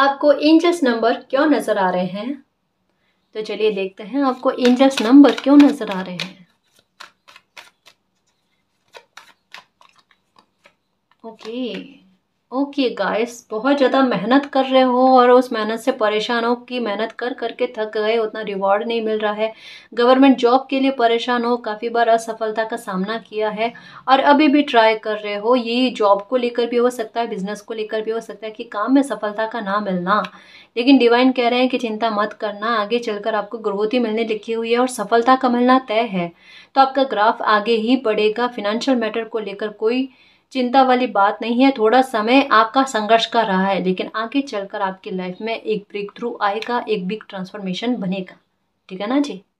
आपको angels number क्यों नज़र आ रहे हैं तो चलिए देखते हैं आपको एंजल्स नंबर क्यों नज़र आ रहे हैं okay okay. Okay okay guys बहुत ज़्यादा मेहनत कर रहे हो और उस मेहनत से परेशान हो कि मेहनत कर करके थक गए उतना रिवॉर्ड नहीं मिल रहा है गवर्नमेंट जॉब के लिए परेशान हो काफ़ी बार असफलता का सामना किया है और अभी भी ट्राई कर रहे हो ये जॉब को लेकर भी हो सकता है बिजनेस को लेकर भी हो सकता है कि काम में सफलता का ना मिलना लेकिन डिवाइन कह रहे हैं कि चिंता मत करना आगे चलकर आपको ग्रोथ ही मिलने लिखी हुई है और सफलता का मिलना तय है तो आपका ग्राफ आगे ही बढ़ेगा फिनेंशियल मैटर को लेकर कोई चिंता वाली बात नहीं है थोड़ा समय आपका संघर्ष का रहा है लेकिन आगे चलकर आपकी लाइफ में एक ब्रेक थ्रू आएगा एक बिग ट्रांसफॉर्मेशन बनेगा ठीक है ना जी